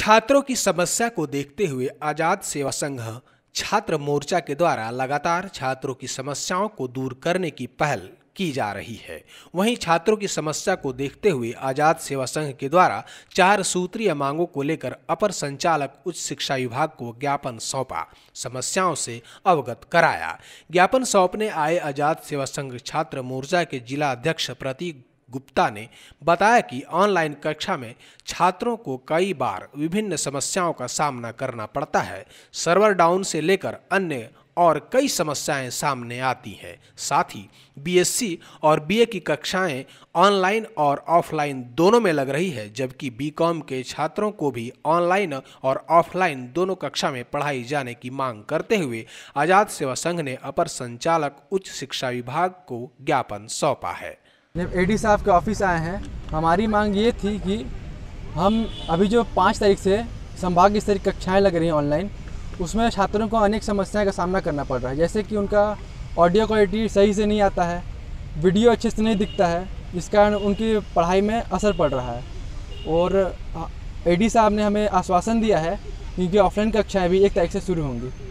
छात्रों की समस्या को देखते हुए आज़ाद सेवा संघ छात्र मोर्चा के द्वारा लगातार छात्रों की समस्याओं को दूर करने की पहल की जा रही है वहीं छात्रों की समस्या को देखते हुए आज़ाद सेवा संघ के द्वारा चार सूत्रीय मांगों को लेकर अपर संचालक उच्च शिक्षा विभाग को ज्ञापन सौंपा समस्याओं से अवगत कराया ज्ञापन सौंपने आए आज़ाद सेवा संघ छात्र मोर्चा के जिला अध्यक्ष प्रतीक गुप्ता ने बताया कि ऑनलाइन कक्षा में छात्रों को कई बार विभिन्न समस्याओं का सामना करना पड़ता है सर्वर डाउन से लेकर अन्य और कई समस्याएं सामने आती हैं साथ ही बीएससी और बीए की कक्षाएं ऑनलाइन और ऑफलाइन दोनों में लग रही है जबकि बीकॉम के छात्रों को भी ऑनलाइन और ऑफलाइन दोनों कक्षा में पढ़ाई जाने की मांग करते हुए आज़ाद सेवा संघ ने अपर संचालक उच्च शिक्षा विभाग को ज्ञापन सौंपा है जब एडी साहब के ऑफिस आए हैं हमारी मांग ये थी कि हम अभी जो पाँच तारीख से संभाग स्तर की कक्षाएँ लग रही हैं ऑनलाइन उसमें छात्रों को अनेक समस्याएं का सामना करना पड़ रहा है जैसे कि उनका ऑडियो क्वालिटी सही से नहीं आता है वीडियो अच्छे से नहीं दिखता है जिस कारण उनकी पढ़ाई में असर पड़ रहा है और एडी साहब ने हमें आश्वासन दिया है क्योंकि ऑफलाइन कक्षाएँ भी एक तारीख से शुरू होंगी